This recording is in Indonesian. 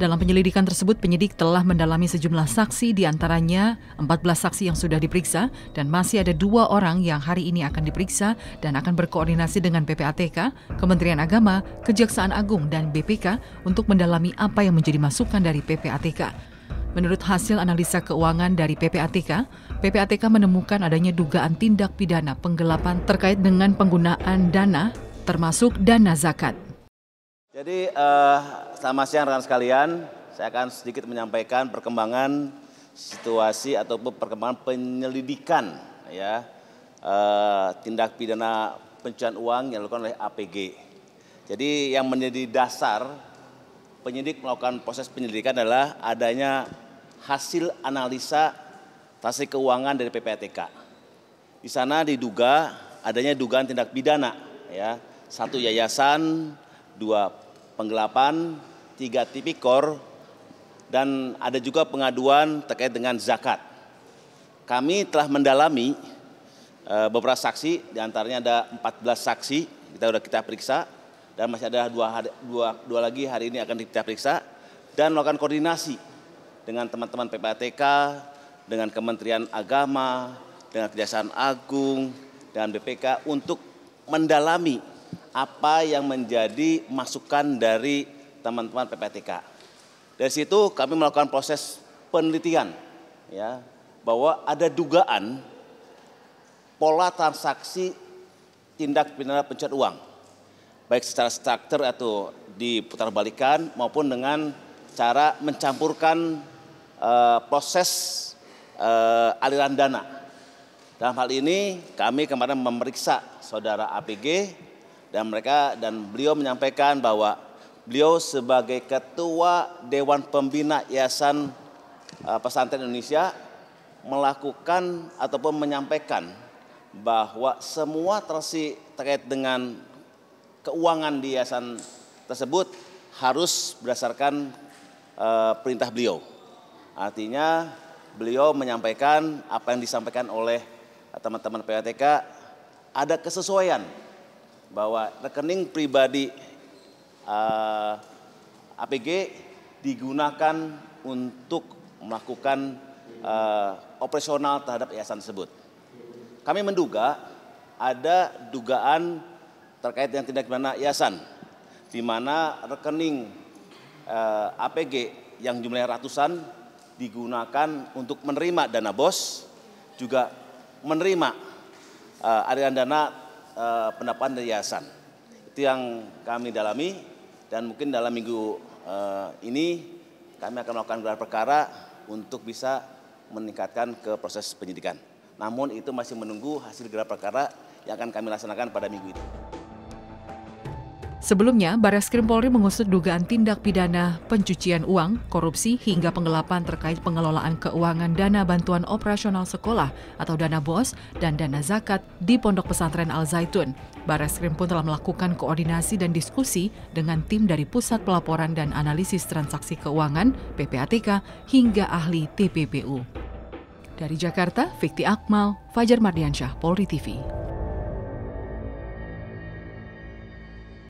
Dalam penyelidikan tersebut, penyidik telah mendalami sejumlah saksi, diantaranya 14 saksi yang sudah diperiksa dan masih ada dua orang yang hari ini akan diperiksa dan akan berkoordinasi dengan PPATK, Kementerian Agama, Kejaksaan Agung, dan BPK untuk mendalami apa yang menjadi masukan dari PPATK. Menurut hasil analisa keuangan dari PPATK, PPATK menemukan adanya dugaan tindak pidana penggelapan terkait dengan penggunaan dana, termasuk dana zakat. Jadi uh, selamat siang rekan sekalian, saya akan sedikit menyampaikan perkembangan situasi ataupun perkembangan penyelidikan ya eh, tindak pidana pencucian uang yang dilakukan oleh APG. Jadi yang menjadi dasar penyidik melakukan proses penyelidikan adalah adanya hasil analisa transaksi keuangan dari PPATK. Di sana diduga adanya dugaan tindak pidana ya satu yayasan dua penggelapan, tiga tipikor, dan ada juga pengaduan terkait dengan zakat. Kami telah mendalami e, beberapa saksi, diantaranya ada 14 saksi kita sudah kita periksa, dan masih ada dua, dua, dua lagi hari ini akan kita periksa, dan melakukan koordinasi dengan teman-teman PPATK, dengan Kementerian Agama, dengan Kejaksaan Agung, dan BPK untuk mendalami apa yang menjadi masukan dari teman-teman PPTK. Dari situ kami melakukan proses penelitian ya bahwa ada dugaan pola transaksi tindak pidana pencucian uang baik secara struktur atau diputarbalikan maupun dengan cara mencampurkan e, proses e, aliran dana. Dalam hal ini kami kemarin memeriksa saudara APG dan mereka dan beliau menyampaikan bahwa beliau sebagai ketua Dewan Pembina Yayasan eh, Pesantren Indonesia melakukan ataupun menyampaikan bahwa semua tersi terkait dengan keuangan di yayasan tersebut harus berdasarkan uh, perintah beliau. Artinya beliau menyampaikan apa yang disampaikan oleh teman-teman PLTK ada kesesuaian bahwa rekening pribadi uh, eh, APG digunakan untuk melakukan uh, operasional terhadap yayasan tersebut. Kami menduga ada dugaan terkait dengan tindak pidana yayasan, di mana rekening uh, eh, APG yang jumlahnya ratusan digunakan untuk menerima dana bos, juga menerima uh, aliran dana uh, eh, pendapatan dari yayasan. Itu yang kami dalami dan mungkin dalam minggu uh, ini kami akan melakukan gelar perkara untuk bisa meningkatkan ke proses penyidikan. Namun itu masih menunggu hasil gelar perkara yang akan kami laksanakan pada minggu ini. Sebelumnya, Baris Krim Polri mengusut dugaan tindak pidana pencucian uang, korupsi, hingga penggelapan terkait pengelolaan keuangan dana bantuan operasional sekolah atau dana BOS dan dana zakat di Pondok Pesantren Al-Zaitun. Baris Krim pun telah melakukan koordinasi dan diskusi dengan tim dari Pusat Pelaporan dan Analisis Transaksi Keuangan, PPATK, hingga ahli TPPU. Dari Jakarta, Fikti Akmal, Fajar Mardiansyah, Polri TV.